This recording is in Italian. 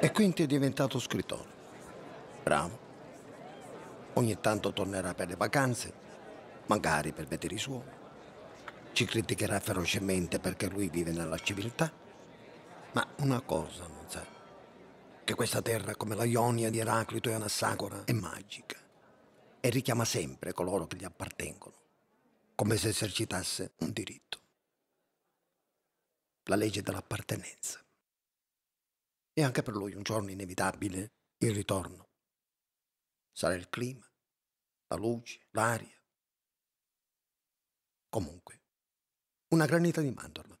E quindi è diventato scrittore. Bravo. Ogni tanto tornerà per le vacanze, magari per vedere i suoi. Ci criticherà ferocemente perché lui vive nella civiltà. Ma una cosa non sa, che questa terra, come la Ionia di Eraclito e Anassagora, è magica e richiama sempre coloro che gli appartengono, come se esercitasse un diritto. La legge dell'appartenenza. E anche per lui un giorno inevitabile il ritorno. Sarà il clima, la luce, l'aria. Comunque, una granita di mandorla.